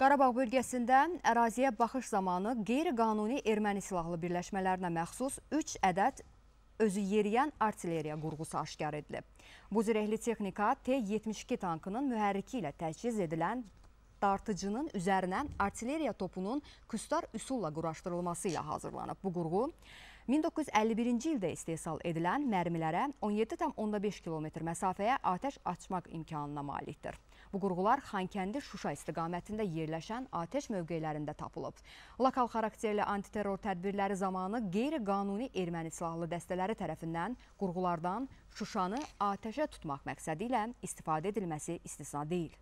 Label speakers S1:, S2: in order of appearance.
S1: Qarabağ bölgəsində əraziyə baxış zamanı qeyri-qanuni erməni silahlı birləşmələrinə məxsus 3 ədəd özü yeriyən artilleriya qurğusu aşkar edilib. Bu zirəhli texnika T-72 tankının mühərriki ilə təchiz edilən dartıcının üzərinə artilleriya topunun küstar üsulla quraşdırılması ilə hazırlanıb. Bu qurğu 1951-ci ildə istehsal edilən mərmilərə 17,5 kilometr məsafəyə atəş açmaq imkanına malikdir. Bu qurğular Xankəndi-Şuşa istiqamətində yerləşən atəş mövqelərində tapılıb. Lokal xarakterli antiterror tədbirləri zamanı qeyri-qanuni erməni silahlı dəstələri tərəfindən qurğulardan Şuşanı atəşə tutmaq məqsədi ilə istifadə edilməsi istisna deyil.